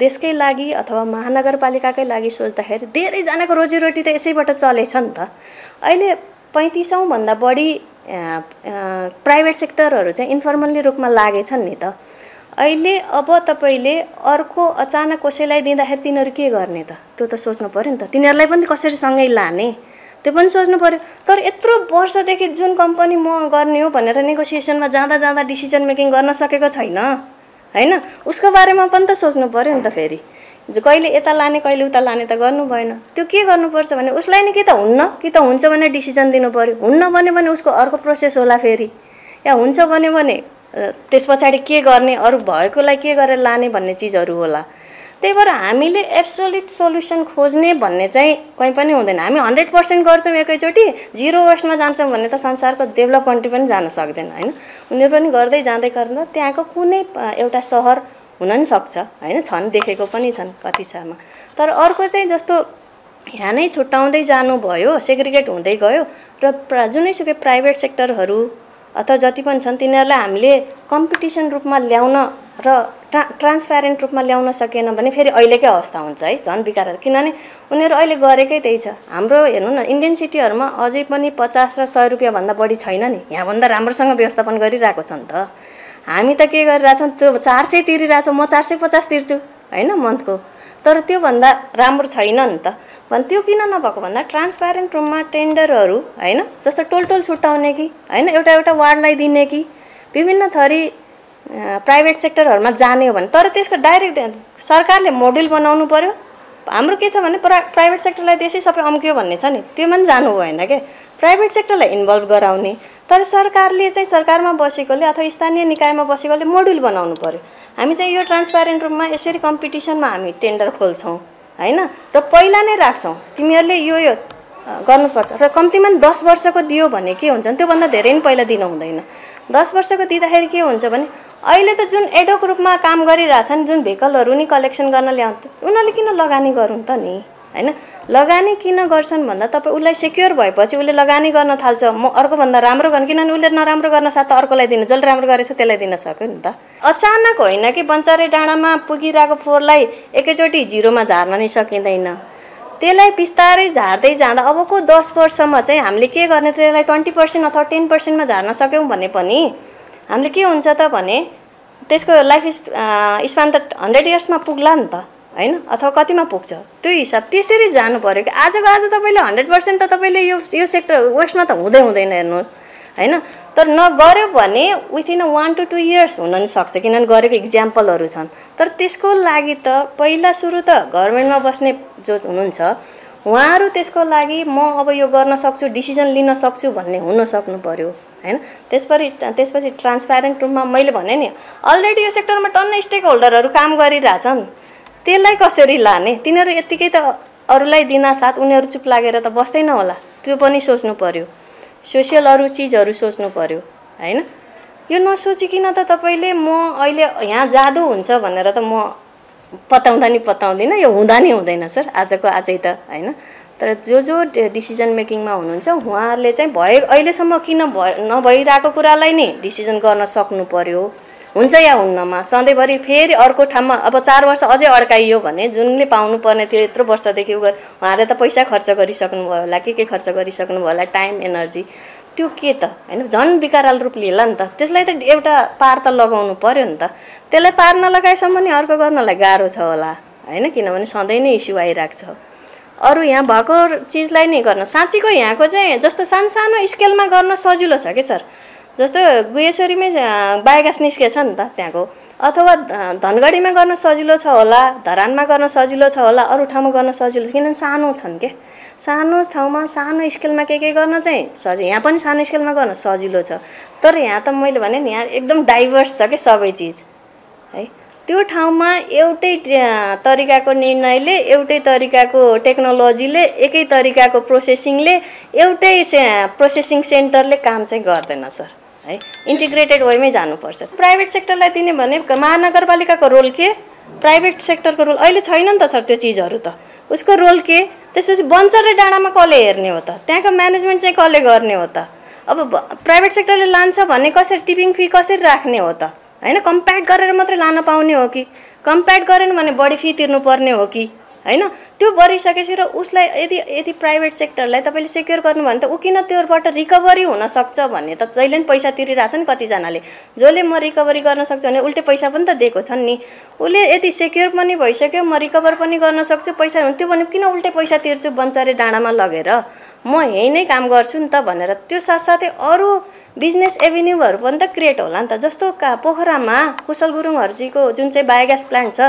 देशकै लागि अथवा महानगरपालिकाकै लागि सोच्दाखेरि धेरैजनाको रोजीरोटी त यसैबाट चलेछ नि त अहिले पैँतिसौँभन्दा बढी प्राइभेट सेक्टरहरू चाहिँ इन्फर्मल्ली रूपमा लागेछन् नि त अहिले अब तपाईँले अर्को अचानक कसैलाई दिँदाखेरि तिनीहरू के गर्ने त त्यो त सोच्नु पऱ्यो नि त तिनीहरूलाई पनि कसरी सँगै लाने त्यो पनि सोच्नु पऱ्यो तर यत्रो वर्षदेखि जुन कम्पनी म गर्ने हो भनेर नेगोसिएसनमा जाँदा जाँदा डिसिजन मेकिङ गर्न सकेको छैन होइन उसको बारेमा पनि त सोच्नु पऱ्यो नि त फेरि कहिले यता लाने कहिले उता लाने त गर्नु भएन त्यो के गर्नुपर्छ भने उसलाई नै कि त हुन्न कि त हुन्छ भने डिसिजन दिनु पऱ्यो हुन्न भन्यो भने उसको अर्को प्रोसेस होला फेरि या हुन्छ भन्यो भने त्यस पछाडि के गर्ने अरू भएकोलाई के गरेर लाने भन्ने चिजहरू होला त्यही भएर हामीले एब्सोल्युट सोल्युसन खोज्ने भन्ने चाहिँ कहीँ पनि हुँदैन हामी हन्ड्रेड पर्सेन्ट गर्छौँ एकैचोटि जिरो वेस्टमा जान्छौँ भने त संसारको डेभलपमेन्ट पनि जान सक्दैन होइन उनीहरू पनि गर्दै जाँदै गर्दा त्यहाँको कुनै एउटा सहर हुन नि सक्छ होइन छन् देखेको पनि छन् कति छमा तर अर्को चाहिँ जस्तो यहाँ नै छुट्याउँदै जानुभयो सेग्रिगेट हुँदै गयो र प्रा जुनैसुकै प्राइभेट सेक्टरहरू अथवा जति पनि छन् तिनीहरूलाई हामीले कम्पिटिसन रूपमा ल्याउन र ट्रा ट्रान्सप्यारेन्ट रूपमा ल्याउन सकेन भने फेरि अहिलेकै अवस्था हुन्छ है झन् बिकार किनभने उनीहरू अहिले गरेकै त्यही छ हाम्रो हेर्नु न इन्डियन सिटीहरूमा अझै पनि पचास र सय रुपियाँभन्दा बढी छैन नि यहाँभन्दा राम्रोसँग व्यवस्थापन गरिरहेको छ नि त हामी त के गरिरहेछौँ त्यो चार सय तिरिरहेछौँ म चार सय पचास तिर्छु होइन मन्थको तर त्योभन्दा राम्रो छैन नि त भने त्यो किन नभएको भन्दा ट्रान्सप्यारेन्ट रुममा टेन्डरहरू होइन जस्तो टोल टोल छुट्याउने कि होइन एउटा एउटा वार्डलाई दिने कि विभिन्न थरी प्राइभेट सेक्टरहरूमा जाने हो भने तर त्यसको डाइरेक्ट सरकारले मोडल बनाउनु पऱ्यो हाम्रो के छ भने प्रा प्राइभेट सेक्टरलाई त्यसै सबै अम्क्यो भन्ने छ नि त्योमा पनि जानु भएन क्या प्राइभेट सेक्टरलाई इन्भल्भ गराउने तर सरकारले चाहिँ सरकारमा बसेकोले अथवा स्थानीय निकायमा बसेकोले मोड्युल बनाउनु पऱ्यो हामी चाहिँ यो ट्रान्सप्यारेन्ट रूपमा यसरी कम्पिटिसनमा हामी टेन्डर खोल्छौँ होइन र पहिला नै राख्छौ तिमीहरूले यो यो गर्नुपर्छ र कम्तीमा दस वर्षको दियो भने के हुन्छ त्योभन्दा धेरै नै पहिला दिनु हुँदैन दस वर्षको दिँदाखेरि के हुन्छ भने अहिले त जुन एडोक रूपमा काम गरिरहेछन् जुन भेहिकलहरू नि कलेक्सन गर्न ल्याउँ उनीहरूले किन लगानी गरौँ त नि होइन लगानी किन गर्छन् भन्दा तपाईँ उसलाई सेक्योर भएपछि उसले लगानी गर्न थाल्छ म अर्कोभन्दा राम्रो गर्नु किनभने उसले नराम्रो गर्न साथ त अर्कोलाई दिनु जसले राम्रो गरेछ त्यसलाई दिन सक्यो नि त अचानक होइन कि बन्चारे डाँडामा पुगिरहेको फोहोरलाई एकैचोटि जिरोमा झार्न नै सकिँदैन त्यसलाई बिस्तारै झार्दै जाँदा अबको दस वर्षमा चाहिँ हामीले के गर्ने त्यसलाई ट्वेन्टी पर्सेन्ट अथवा टेन पर्सेन्टमा झार्न सक्यौँ भने पनि हामीले के हुन्छ त भने त्यसको लाइफ स्पान त हन्ड्रेड इयर्समा पुग्ला नि त होइन अथवा कतिमा पुग्छ त्यो हिसाब त्यसरी जानु पऱ्यो कि आजको आज तपाईँले हन्ड्रेड पर्सेन्ट त तपाईँले यो यो सेक्टर वेस्टमा त हुँदै हुँदैन हेर्नुहोस् होइन तर नगर्यो भने within one to two years हुन नि सक्छ किनभने गरेको इक्जाम्पलहरू छन् तर त्यसको लागि त पहिला सुरु त गभर्मेन्टमा बस्ने जो हुनुहुन्छ उहाँहरू त्यसको लागि म अब यो गर्न सक्छु डिसिजन लिन सक्छु भन्ने हुन सक्नु पऱ्यो होइन त्यसपछि त्यसपछि ट्रान्सप्यारेन्ट रूपमा मैले भने नि अलरेडी यो सेक्टरमा टन्न स्टेक होल्डरहरू काम गरिरहेछन् त्यसलाई कसरी लाने तिनीहरू यत्तिकै त अरूलाई दिनासाथ उनीहरू चुप लागेर त बस्दैन होला त्यो पनि सोच्नु पर्यो सोसियल अरू चिजहरू सोच्नु पर्यो होइन यो नसोचिकन त तपाईँले म अहिले यहाँ जादु हुन्छ भनेर त म पताउँदा नि पताउँदिनँ यो हुँदा नि हुँदैन सर आजको आजै त होइन तर जो जो डिसिजन मेकिङमा हुनुहुन्छ उहाँहरूले चाहिँ भए अहिलेसम्म किन भ नभइरहेको कुरालाई नै डिसिजन गर्न सक्नु पऱ्यो हुन्छ या हुन्नमा सधैँभरि फेरि अर्को ठाउँमा अब चार वर्ष अझै अड्काइयो भने जुनले पाउनुपर्ने थियो यत्रो वर्षदेखि उ उहाँले त पैसा खर्च गरिसक्नुभयो होला के के खर्च गरिसक्नुभयो होला टाइम एनर्जी त्यो के त होइन झन् विकाराल रूप लिएला नि त त्यसलाई त एउटा पार त लगाउनु पऱ्यो नि त त्यसलाई पार नलगाएसम्म नि अर्को गर्नलाई गाह्रो छ होला होइन किनभने सधैँ नै इस्यु आइरहेको छ अरू यहाँ भएको चिजलाई नै गर्न साँच्चीको यहाँको चाहिँ जस्तो सानो सानो स्केलमा गर्न सजिलो छ कि सर जस्तो गुहेश्वरीमै बायोग्यास निस्केछ नि त त्यहाँको अथवा धनगढीमा गर्न सजिलो छ होला धरानमा गर्न सजिलो छ होला अरू ठाउँमा गर्न सजिलो छ किनभने सानो छन् के सानो ठाउँमा सानो स्केलमा के के गर्न चाहिँ सजिलो यहाँ पनि सानो स्केलमा गर्न सजिलो छ तर यहाँ त मैले भने नि यहाँ एकदम डाइभर्स छ कि सबै चिज है त्यो ठाउँमा एउटै तरिकाको निर्णयले एउटै तरिकाको टेक्नोलोजीले एकै तरिकाको प्रोसेसिङले एउटै से, प्रोसेसिङ सेन्टरले काम चाहिँ गर्दैन सर है इन्टिग्रेटेड वेमै जानुपर्छ प्राइभेट सेक्टरलाई दिने भने महानगरपालिकाको रोल के प्राइभेट सेक्टरको रोल अहिले छैन नि त सर त्यो चिजहरू त उसको रोल के त्यसपछि बन्सर र डाँडामा कसले हेर्ने हो त त्यहाँको म्यानेजमेन्ट चाहिँ कसले गर्ने हो त अब प्राइभेट सेक्टरले लान्छ भने कसरी टिपिङ फी कसरी राख्ने हो त होइन कम्प्याक्ट गरेर मात्रै लान पाउने हो कि कम्प्याक्ट गरेन भने बढी फी तिर्नुपर्ने हो कि होइन त्यो गरिसकेपछि र उसलाई यदि यदि प्राइभेट सेक्टरलाई तपाईँले सेक्योर गर्नुभयो भने त ऊ किन त्योबाट रिकभरी हुनसक्छ भन्ने त जहिले पनि पैसा नि कतिजनाले जसले म रिकभरी गर्न सक्छु भने उल्टे पैसा पनि त दिएको छन् नि उसले यदि सेक्योर पनि भइसक्यो म रिकभर पनि गर्न सक्छु पैसा त्यो भने किन उल्टे पैसा तिर्छु बन्चारे डाँडामा लगेर म यहीँ नै काम गर्छु नि त भनेर त्यो साथसाथै अरू बिजनेस एभिन्यूहरू पनि त क्रिएट होला नि त जस्तो का पोखरामा कुशल गुरुङहरूजीको जुन चाहिँ बायोग्यास प्लान्ट छ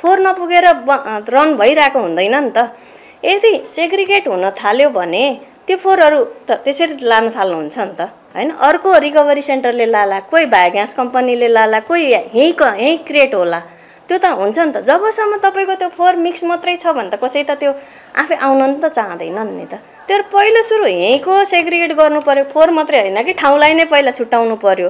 फोहोर नपुगेर रन भइरहेको हुँदैन नि त यदि सेग्रिगेट हुन थाल्यो भने त्यो फोहोरहरू त त्यसरी लान थाल्नुहुन्छ नि त होइन अर्को रिकभरी सेन्टरले लाला कोही बायोग्यास कम्पनीले लाला कोही यहीँको यहीँ क्रिएट होला त्यो त हुन्छ नि त जबसम्म तपाईँको त्यो फोहोर मिक्स मात्रै छ भने त कसै त त्यो आफै आउन नि त चाहँदैन नि त तर पहिलो सुरु यहीँको सेग्रिगेट गर्नु पऱ्यो फोहोर मात्रै होइन कि ठाउँलाई नै पहिला छुट्याउनु पऱ्यो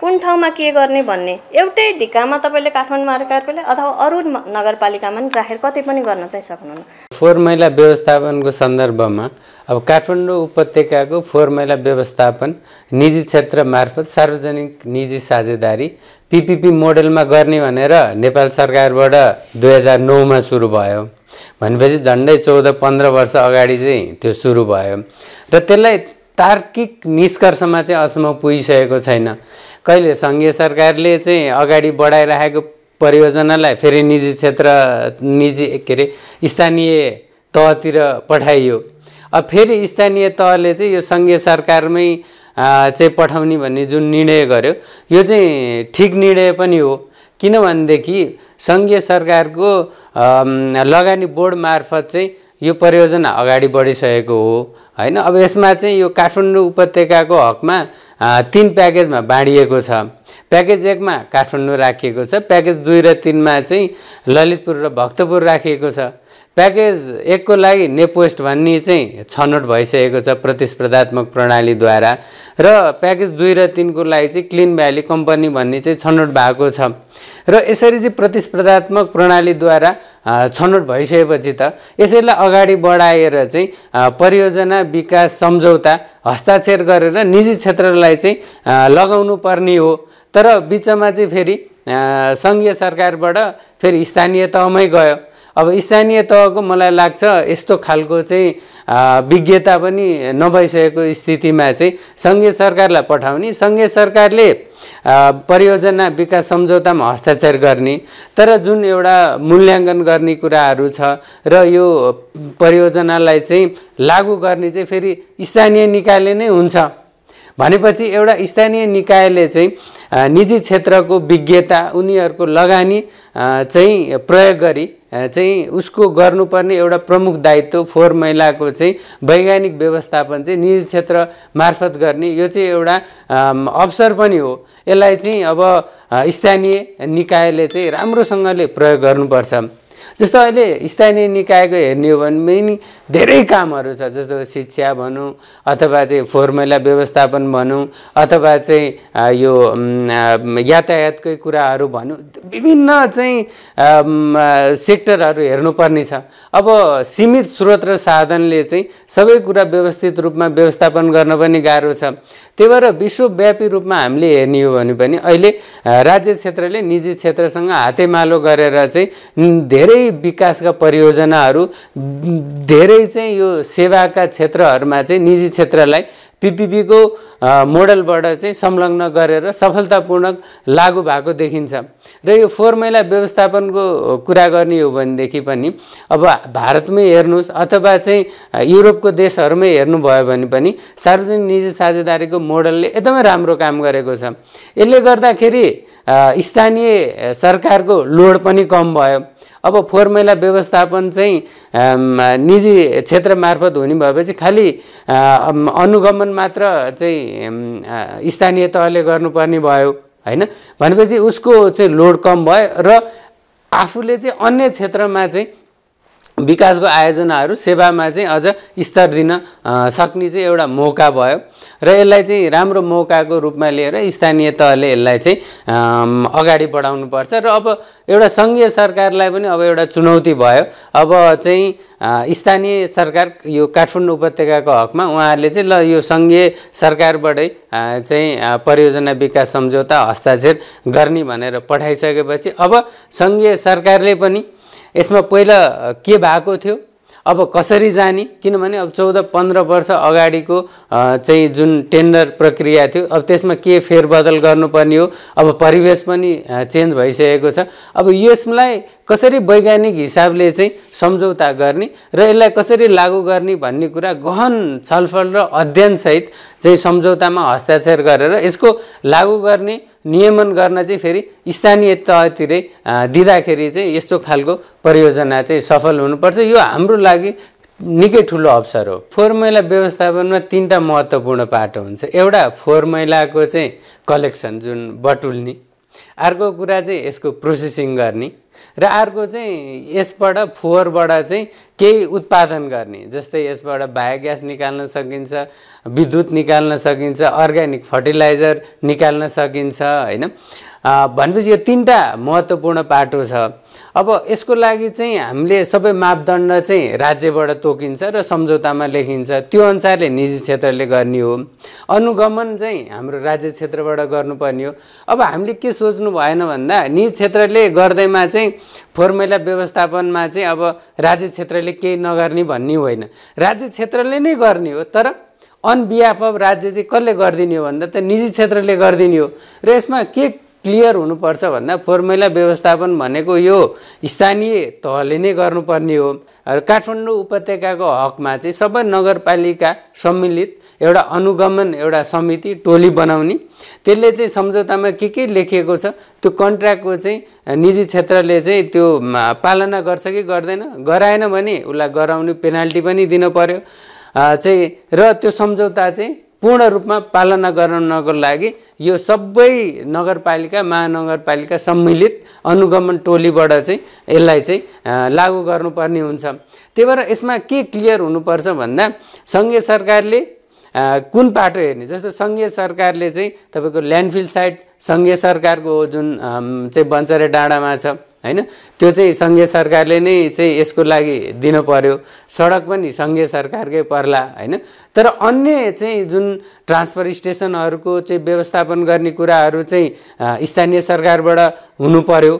कुन ठाउँमा के गर्ने भन्ने एउटै ढिक्कामा तपाईँले काठमाडौँ नगरपालिका अथवा अरू नगरपालिकामा पनि राखेर कतै पनि गर्न चाहिँ सक्नुहुन्न फोहोर मैला व्यवस्थापनको सन्दर्भमा अब काठमाडौँ उपत्यकाको फोहोर मैला व्यवस्थापन निजी क्षेत्र मार्फत सार्वजनिक निजी साझेदारी पिपिपी मोडेलमा गर्ने भनेर नेपाल सरकारबाट दुई हजार नौमा सुरु भयो भनेपछि झन्डै चौध पन्ध्र वर्ष अगाडि चाहिँ त्यो सुरु भयो र त्यसलाई तार्किक निष्कर्षमा चाहिँ अचम्म पुगिसकेको छैन कहिले सङ्घीय सरकारले चाहिँ अगाडि बढाइराखेको परियोजनालाई फेरि निजी क्षेत्र निजी के अरे स्थानीय तहतिर पठाइयो अब फेरि स्थानीय तहले चाहिँ यो सङ्घीय सरकारमै चाहिँ पठाउने भन्ने जुन निर्णय गर्यो यो चाहिँ ठिक निर्णय पनि हो किनभनेदेखि सङ्घीय सरकारको लगानी बोर्ड मार्फत चाहिँ यो परियोजना अगाडि बढिसकेको हो होइन अब यसमा चाहिँ यो काठमाडौँ उपत्यकाको हकमा तिन प्याकेजमा बाँडिएको छ प्याकेज एकमा काठमाडौँ राखिएको छ प्याकेज दुई र तिनमा चाहिँ ललितपुर र भक्तपुर राखिएको छ प्याकेज एकको लागि नेपोस्ट भन्ने चाहिँ छनौट भइसकेको छ प्रतिस्पर्धात्मक प्रणालीद्वारा र प्याकेज दुई र तिनको लागि चाहिँ क्लिन भ्याली कम्पनी भन्ने चाहिँ छनौट भएको छ र यसरी चाहिँ प्रतिस्पर्धात्मक प्रणालीद्वारा छनौट भइसकेपछि त यसैलाई अगाडि बढाएर चाहिँ परियोजना विकास सम्झौता हस्ताक्षर गरेर निजी क्षेत्रलाई चाहिँ लगाउनु पर्ने हो तर बिचमा चाहिँ फेरि सङ्घीय सरकारबाट फेरि स्थानीय तहमै गयो अब स्थानीय तहको मलाई लाग्छ यस्तो खालको चाहिँ विज्ञता पनि नभइसकेको स्थितिमा चाहिँ सङ्घीय सरकारलाई पठाउने सङ्घीय सरकारले परियोजना विकास सम्झौतामा हस्ताक्षर गर्ने तर जुन एउटा मूल्याङ्कन गर्ने कुराहरू छ र यो परियोजनालाई चाहिँ लागू गर्ने चाहिँ फेरि स्थानीय निकायले नै हुन्छ भनेपछि एउटा स्थानीय निकायले चाहिँ निजी क्षेत्रको विज्ञता उनीहरूको लगानी चाहिँ प्रयोग गरी चाहिँ उसको गर्नुपर्ने एउटा प्रमुख दायित्व फोहोर मैलाको चाहिँ वैज्ञानिक व्यवस्थापन चाहिँ निजी क्षेत्र मार्फत गर्ने यो चाहिँ एउटा अवसर पनि हो यसलाई चाहिँ अब स्थानीय निकायले चाहिँ राम्रोसँगले प्रयोग गर्नुपर्छ जस्तो अहिले स्थानीय निकायको हेर्ने हो भने पनि धेरै कामहरू छ जस्तो शिक्षा भनौँ अथवा चाहिँ फोहोर मैला व्यवस्थापन भनौँ अथवा चाहिँ यो यातायातकै कुराहरू भनौँ विभिन्न चाहिँ सेक्टरहरू हेर्नुपर्ने छ अब सीमित स्रोत र साधनले चाहिँ सबै कुरा व्यवस्थित रूपमा व्यवस्थापन गर्न पनि गाह्रो छ त्यही भएर विश्वव्यापी रूपमा हामीले हेर्ने हो भने पनि अहिले राज्य क्षेत्रले निजी क्षेत्रसँग हातेमालो गरेर चाहिँ धेरै धेरै विकासका परियोजनाहरू धेरै चाहिँ यो सेवाका क्षेत्रहरूमा चाहिँ निजी क्षेत्रलाई पिपिपीको मोडलबाट चाहिँ संलग्न गरेर सफलतापूर्वक लागु भएको देखिन्छ र यो फोहोर मैला व्यवस्थापनको कुरा गर्ने हो भनेदेखि पनि अब भारतमै हेर्नुहोस् अथवा चाहिँ युरोपको देशहरूमै हेर्नुभयो भने पनि सार्वजनिक निजी साझेदारीको मोडलले एकदमै राम्रो काम गरेको छ यसले गर्दाखेरि स्थानीय सरकारको लोड पनि कम भयो अब फोहोर मैला व्यवस्थापन चाहिँ निजी क्षेत्र मार्फत हुने भएपछि खालि अनुगमन मात्र चाहिँ स्थानीय तहले गर्नुपर्ने भयो होइन भनेपछि उसको चाहिँ लोड कम भयो र आफूले चाहिँ अन्य क्षेत्रमा चाहिँ विकासको आयोजनाहरू सेवामा चाहिँ अझ स्तर दिन सक्ने चाहिँ एउटा मौका भयो र यसलाई चाहिँ राम्रो मौकाको रूपमा लिएर स्थानीय तहले यसलाई चाहिँ अगाडि बढाउनु पर्छ र अब एउटा सङ्घीय सरकारलाई पनि अब एउटा चुनौती भयो अब चाहिँ स्थानीय सरकार यो काठमाडौँ उपत्यकाको हकमा उहाँहरूले चाहिँ ल यो सङ्घीय सरकारबाटै चाहिँ परियोजना विकास सम्झौता हस्ताक्षर गर्ने भनेर पठाइसकेपछि अब सङ्घीय सरकारले पनि यसमा पहिला के भएको थियो अब कसरी जाने किनभने अब चौध पन्ध्र वर्ष अगाडिको चाहिँ जुन टेन्डर प्रक्रिया थियो अब त्यसमा के फेरबदल गर्नुपर्ने हो अब परिवेश पनि चेन्ज भइसकेको छ अब यसलाई कसरी वैज्ञानिक हिसाबले चाहिँ सम्झौता गर्ने र यसलाई कसरी लागू गर्ने भन्ने कुरा गहन छलफल र अध्ययनसहित चाहिँ सम्झौतामा हस्ताक्षर गरेर यसको लागू गर्ने नियमन गर्न चाहिँ फेरि स्थानीय तहतिरै दिँदाखेरि चाहिँ यस्तो खालको परियोजना चाहिँ सफल हुनुपर्छ यो हाम्रो लागि निकै ठुलो अवसर हो फोहोर मैला व्यवस्थापनमा तिनवटा महत्त्वपूर्ण पाटो हुन्छ एउटा फोहोर मैलाको चाहिँ कलेक्सन जुन बटुल्ने अर्को कुरा चाहिँ यसको प्रोसेसिङ गर्ने र अर्को चाहिँ यसबाट फोहोरबाट चाहिँ केही उत्पादन गर्ने जस्तै यसबाट बायोग्यास निकाल्न सकिन्छ विद्युत निकाल्न सकिन्छ अर्ग्यानिक फर्टिलाइजर निकाल्न सकिन्छ होइन भनेपछि यो तिनवटा महत्त्वपूर्ण पाटो छ अब यसको लागि चाहिँ हामीले सबै मापदण्ड चाहिँ राज्यबाट तोकिन्छ र सम्झौतामा लेखिन्छ त्यो अनुसारले निजी क्षेत्रले गर्ने हो अनुगमन चाहिँ हाम्रो राज्य क्षेत्रबाट गर्नुपर्ने हो अब हामीले के सोच्नु भएन भन्दा निजी क्षेत्रले गर्दैमा चाहिँ फोहोर मैला व्यवस्थापनमा चाहिँ अब राज्य क्षेत्रले केही नगर्ने भन्ने होइन राज्य क्षेत्रले नै गर्ने हो तर अनबिहाफ अफ राज्य चाहिँ कसले गरिदिने हो भन्दा त निजी क्षेत्रले गरिदिने हो र यसमा के क्लियर हुनुपर्छ भन्दा फोहोर व्यवस्थापन भनेको यो स्थानीय तहले नै गर्नुपर्ने हो र काठमाडौँ उपत्यकाको हकमा चाहिँ सबै नगरपालिका सम्मिलित एउटा अनुगमन एउटा समिति टोली बनाउने त्यसले चाहिँ सम्झौतामा के के लेखिएको छ त्यो कन्ट्र्याक्टको चाहिँ निजी क्षेत्रले चाहिँ त्यो पालना गर्छ कि गर्दैन गराएन भने उसलाई गराउने पेनाल्टी पनि दिनु पर्यो चाहिँ र त्यो सम्झौता चाहिँ पूर्ण रूपमा पालना गर्नको लागि यो सबै नगरपालिका महानगरपालिका सम्मिलित अनुगमन टोलीबाट चाहिँ यसलाई चाहिँ लागू गर्नुपर्ने हुन्छ त्यही भएर यसमा के क्लियर हुनुपर्छ भन्दा सङ्घीय सरकारले कुन पाटो हेर्ने जस्तो सङ्घीय सरकारले चाहिँ तपाईँको ल्यान्डफिल साइट सङ्घीय सरकारको जुन चाहिँ बन्चरे डाँडामा छ होइन त्यो चाहिँ सङ्घीय सरकारले नै चाहिँ यसको लागि दिनु पर्यो सडक पनि सङ्घीय सरकारकै पर्ला होइन तर अन्य चाहिँ जुन ट्रान्सफर स्टेसनहरूको चाहिँ व्यवस्थापन गर्ने कुराहरू चाहिँ स्थानीय सरकारबाट हुनु पर्यो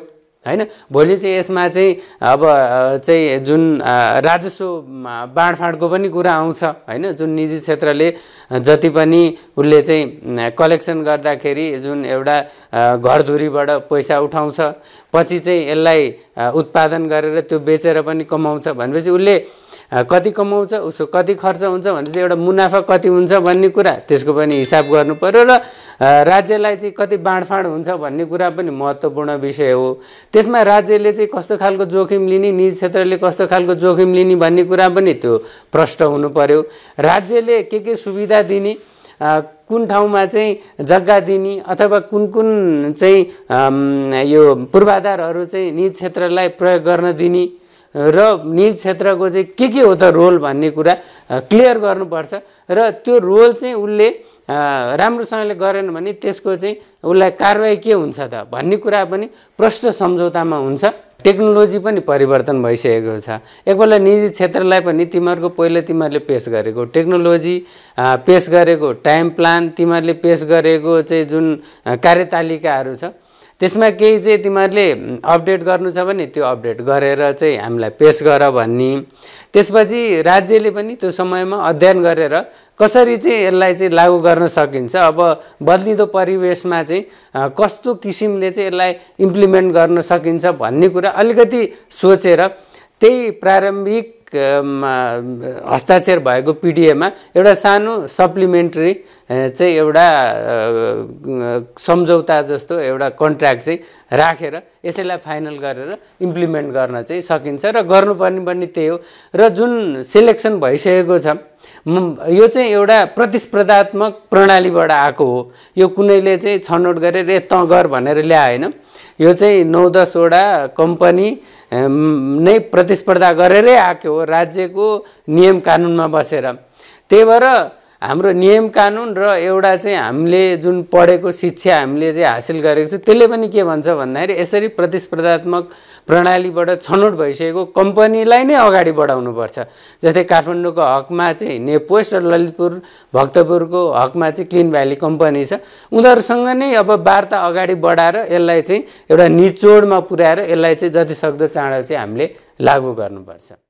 होइन भोलि चाहिँ यसमा चाहिँ अब चाहिँ जुन राजस्व बाँडफाँडको पनि कुरा आउँछ होइन जुन निजी क्षेत्रले जति पनि उसले चाहिँ कलेक्सन गर्दाखेरि जुन एउटा घरधुरीबाट पैसा उठाउँछ पछि चाहिँ यसलाई उत्पादन गरेर त्यो बेचेर पनि कमाउँछ भनेपछि उसले कति कमाउँछ उसको कति खर्च हुन्छ भनेपछि एउटा मुनाफा कति हुन्छ भन्ने कुरा त्यसको पनि हिसाब गर्नु पऱ्यो र राज्यलाई चाहिँ कति बाँडफाँड हुन्छ भन्ने कुरा पनि महत्त्वपूर्ण विषय हो त्यसमा राज्यले चाहिँ कस्तो खालको जोखिम लिने निजी क्षेत्रले कस्तो खालको जोखिम लिने भन्ने कुरा पनि त्यो प्रष्ट हुनु पऱ्यो राज्यले के के सुविधा दिने कुन ठाउँमा चाहिँ जग्गा दिने अथवा कुन कुन चाहिँ यो पूर्वाधारहरू चाहिँ निज क्षेत्रलाई प्रयोग गर्न दिने र निज क्षेत्रको चाहिँ के के हो त रोल भन्ने कुरा क्लियर गर्नुपर्छ र त्यो रोल चाहिँ उसले राम्रोसँगले गरेन भने त्यसको चाहिँ उसलाई कारवाही के हुन्छ त भन्ने कुरा पनि प्रश्न सम्झौतामा हुन्छ टेक्नोलोजी पनि परिवर्तन भइसकेको छ एकपल्ट निजी क्षेत्रलाई पनि तिमीहरूको पहिला तिमीहरूले पेस गरेको टेक्नोलोजी पेस गरेको टाइम प्लान तिमीहरूले पेस गरेको चाहिँ जुन कार्यतालिकाहरू छ त्यसमा केही चाहिँ तिमीहरूले अपडेट गर्नु छ भने त्यो अपडेट गरेर चाहिँ हामीलाई पेस गर भन्ने त्यसपछि राज्यले पनि त्यो समयमा अध्ययन गरेर कसरी चाहिँ यसलाई चाहिँ लागू गर्न सकिन्छ अब बदलिँदो परिवेशमा चाहिँ कस्तो किसिमले चाहिँ यसलाई इम्प्लिमेन्ट गर्न सकिन्छ भन्ने कुरा अलिकति सोचेर त्यही प्रारम्भिक हस्ताक्षर भएको पिडिएमा एउटा सानो सप्लिमेन्ट्री चाहिँ एउटा सम्झौता जस्तो एउटा कन्ट्र्याक्ट चाहिँ राखेर यसैलाई फाइनल गरेर इम्प्लिमेन्ट गर्न चाहिँ सकिन्छ र गर्नुपर्ने पनि त्यही हो र जुन सेलेक्सन भइसकेको छ यो चाहिँ एउटा प्रतिस्पर्धात्मक प्रणालीबाट आएको हो यो कुनैले चाहिँ छनौट गरेर ए तँ गर भनेर ल्याएन यो चाहिँ नौ दसवटा कम्पनी नै प्रतिस्पर्धा गरेरै आएको हो राज्यको नियम कानुनमा बसेर त्यही भएर हाम्रो नियम कानुन र एउटा चाहिँ हामीले जुन पढेको शिक्षा हामीले चाहिँ हासिल गरेको छौँ त्यसले पनि के भन्छ भन्दाखेरि यसरी प्रतिस्पर्धात्मक प्रणालीबाट छनौट भइसकेको कम्पनीलाई नै अगाडि बढाउनुपर्छ जस्तै काठमाडौँको हकमा चाहिँ नेपोस्ट र ललितपुर भक्तपुरको हकमा चाहिँ क्लिन भ्याली कम्पनी छ उनीहरूसँग नै अब वार्ता अगाडि बढाएर यसलाई चाहिँ एउटा निचोडमा पुर्याएर यसलाई चाहिँ जतिसक्दो चाँडो चाहिँ हामीले लागू गर्नुपर्छ